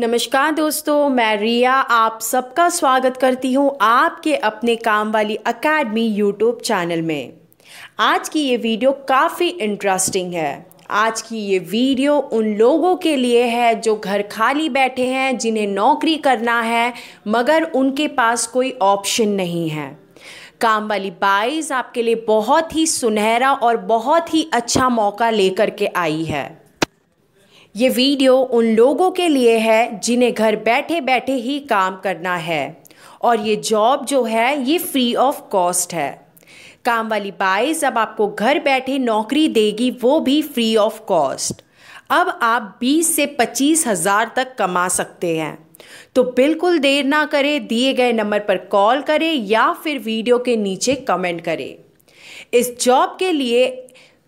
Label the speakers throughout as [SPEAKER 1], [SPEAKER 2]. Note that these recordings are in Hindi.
[SPEAKER 1] नमस्कार दोस्तों मैं रिया आप सबका स्वागत करती हूँ आपके अपने काम वाली अकेडमी यूट्यूब चैनल में आज की ये वीडियो काफ़ी इंटरेस्टिंग है आज की ये वीडियो उन लोगों के लिए है जो घर खाली बैठे हैं जिन्हें नौकरी करना है मगर उनके पास कोई ऑप्शन नहीं है काम वाली बाइज़ आपके लिए बहुत ही सुनहरा और बहुत ही अच्छा मौका लेकर के आई है ये वीडियो उन लोगों के लिए है जिन्हें घर बैठे बैठे ही काम करना है और ये जॉब जो है ये फ्री ऑफ कॉस्ट है काम वाली बाइस अब आपको घर बैठे नौकरी देगी वो भी फ्री ऑफ कॉस्ट अब आप 20 से पच्चीस हज़ार तक कमा सकते हैं तो बिल्कुल देर ना करें दिए गए नंबर पर कॉल करें या फिर वीडियो के नीचे कमेंट करें इस जॉब के लिए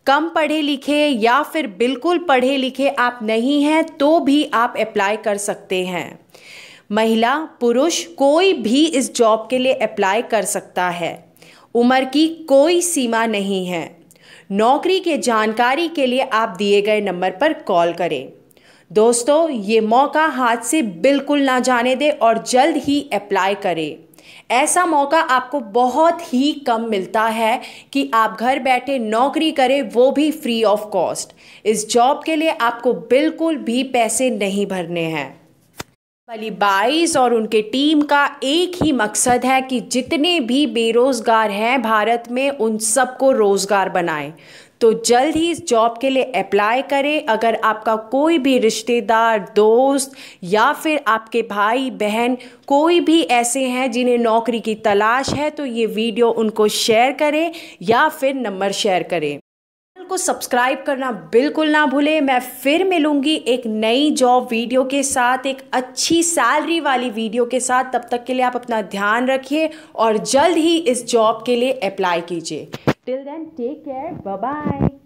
[SPEAKER 1] कम पढ़े लिखे या फिर बिल्कुल पढ़े लिखे आप नहीं हैं तो भी आप अप्लाई कर सकते हैं महिला पुरुष कोई भी इस जॉब के लिए अप्लाई कर सकता है उम्र की कोई सीमा नहीं है नौकरी के जानकारी के लिए आप दिए गए नंबर पर कॉल करें दोस्तों ये मौका हाथ से बिल्कुल ना जाने दें और जल्द ही अप्लाई करें ऐसा मौका आपको बहुत ही कम मिलता है कि आप घर बैठे नौकरी करें वो भी फ्री ऑफ कॉस्ट इस जॉब के लिए आपको बिल्कुल भी पैसे नहीं भरने हैं फली बाइस और उनके टीम का एक ही मकसद है कि जितने भी बेरोज़गार हैं भारत में उन सबको रोज़गार बनाएं तो जल्द ही इस जॉब के लिए अप्लाई करें अगर आपका कोई भी रिश्तेदार दोस्त या फिर आपके भाई बहन कोई भी ऐसे हैं जिन्हें नौकरी की तलाश है तो ये वीडियो उनको शेयर करें या फिर नंबर शेयर करें को सब्सक्राइब करना बिल्कुल ना भूले मैं फिर मिलूंगी एक नई जॉब वीडियो के साथ एक अच्छी सैलरी वाली वीडियो के साथ तब तक के लिए आप अपना ध्यान रखिए और जल्द ही इस जॉब के लिए अप्लाई कीजिए till then take care bye